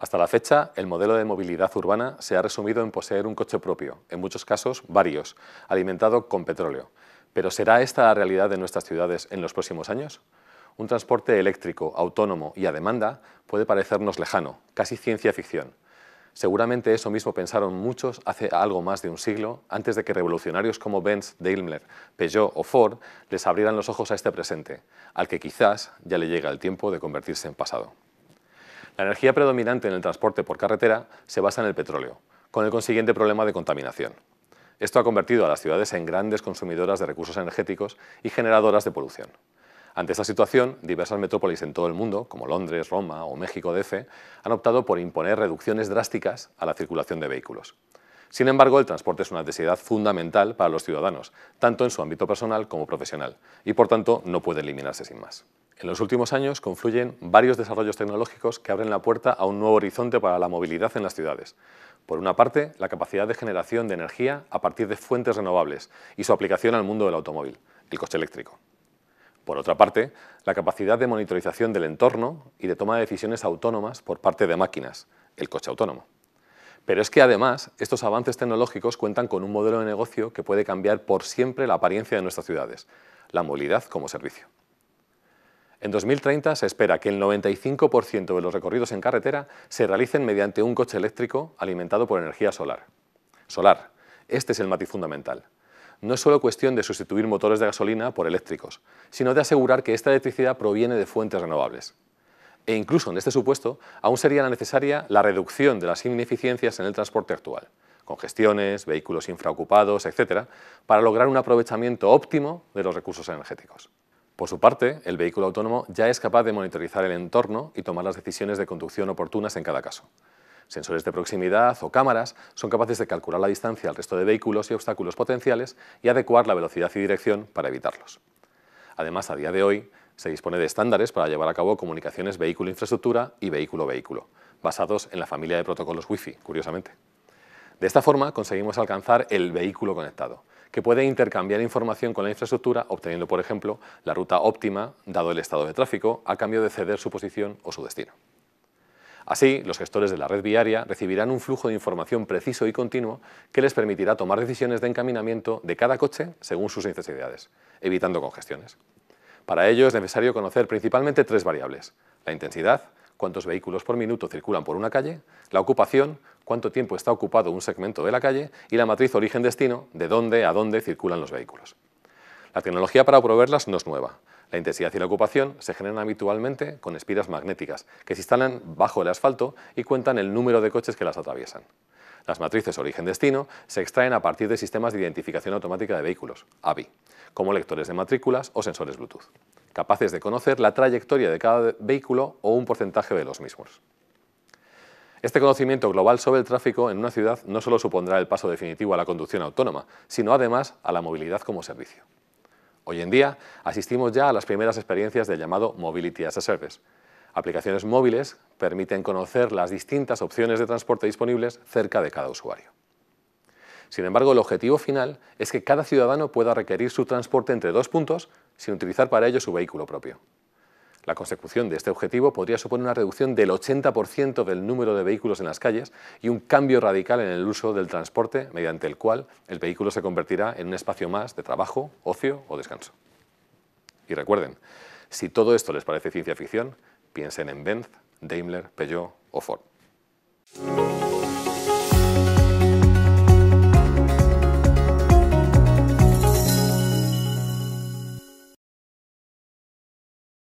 Hasta la fecha, el modelo de movilidad urbana se ha resumido en poseer un coche propio, en muchos casos varios, alimentado con petróleo. ¿Pero será esta la realidad de nuestras ciudades en los próximos años? Un transporte eléctrico, autónomo y a demanda puede parecernos lejano, casi ciencia ficción. Seguramente eso mismo pensaron muchos hace algo más de un siglo, antes de que revolucionarios como Benz, Daimler, Peugeot o Ford les abrieran los ojos a este presente, al que quizás ya le llega el tiempo de convertirse en pasado. La energía predominante en el transporte por carretera se basa en el petróleo, con el consiguiente problema de contaminación. Esto ha convertido a las ciudades en grandes consumidoras de recursos energéticos y generadoras de polución. Ante esta situación, diversas metrópolis en todo el mundo, como Londres, Roma o México DF, han optado por imponer reducciones drásticas a la circulación de vehículos. Sin embargo, el transporte es una necesidad fundamental para los ciudadanos, tanto en su ámbito personal como profesional, y por tanto no puede eliminarse sin más. En los últimos años confluyen varios desarrollos tecnológicos que abren la puerta a un nuevo horizonte para la movilidad en las ciudades. Por una parte, la capacidad de generación de energía a partir de fuentes renovables y su aplicación al mundo del automóvil, el coche eléctrico. Por otra parte, la capacidad de monitorización del entorno y de toma de decisiones autónomas por parte de máquinas, el coche autónomo. Pero es que además, estos avances tecnológicos cuentan con un modelo de negocio que puede cambiar por siempre la apariencia de nuestras ciudades, la movilidad como servicio. En 2030 se espera que el 95% de los recorridos en carretera se realicen mediante un coche eléctrico alimentado por energía solar. Solar, este es el matiz fundamental. No es solo cuestión de sustituir motores de gasolina por eléctricos, sino de asegurar que esta electricidad proviene de fuentes renovables. E incluso en este supuesto, aún sería necesaria la reducción de las ineficiencias en el transporte actual, congestiones, vehículos infraocupados, etc., para lograr un aprovechamiento óptimo de los recursos energéticos. Por su parte, el vehículo autónomo ya es capaz de monitorizar el entorno y tomar las decisiones de conducción oportunas en cada caso. Sensores de proximidad o cámaras son capaces de calcular la distancia al resto de vehículos y obstáculos potenciales y adecuar la velocidad y dirección para evitarlos. Además, a día de hoy, se dispone de estándares para llevar a cabo comunicaciones vehículo-infraestructura y vehículo-vehículo, basados en la familia de protocolos Wi-Fi, curiosamente. De esta forma conseguimos alcanzar el vehículo conectado, que puede intercambiar información con la infraestructura, obteniendo, por ejemplo, la ruta óptima, dado el estado de tráfico, a cambio de ceder su posición o su destino. Así, los gestores de la red viaria recibirán un flujo de información preciso y continuo que les permitirá tomar decisiones de encaminamiento de cada coche según sus necesidades, evitando congestiones. Para ello es necesario conocer principalmente tres variables, la intensidad, cuántos vehículos por minuto circulan por una calle, la ocupación, cuánto tiempo está ocupado un segmento de la calle y la matriz origen-destino, de dónde a dónde circulan los vehículos. La tecnología para proveerlas no es nueva. La intensidad y la ocupación se generan habitualmente con espiras magnéticas, que se instalan bajo el asfalto y cuentan el número de coches que las atraviesan. Las matrices origen-destino se extraen a partir de sistemas de identificación automática de vehículos, AVI, como lectores de matrículas o sensores Bluetooth, capaces de conocer la trayectoria de cada vehículo o un porcentaje de los mismos. Este conocimiento global sobre el tráfico en una ciudad no solo supondrá el paso definitivo a la conducción autónoma, sino además a la movilidad como servicio. Hoy en día asistimos ya a las primeras experiencias del llamado Mobility as a Service. Aplicaciones móviles permiten conocer las distintas opciones de transporte disponibles cerca de cada usuario. Sin embargo, el objetivo final es que cada ciudadano pueda requerir su transporte entre dos puntos sin utilizar para ello su vehículo propio. La consecución de este objetivo podría suponer una reducción del 80% del número de vehículos en las calles y un cambio radical en el uso del transporte mediante el cual el vehículo se convertirá en un espacio más de trabajo, ocio o descanso. Y recuerden, si todo esto les parece ciencia ficción, piensen en Benz, Daimler, Peugeot o Ford.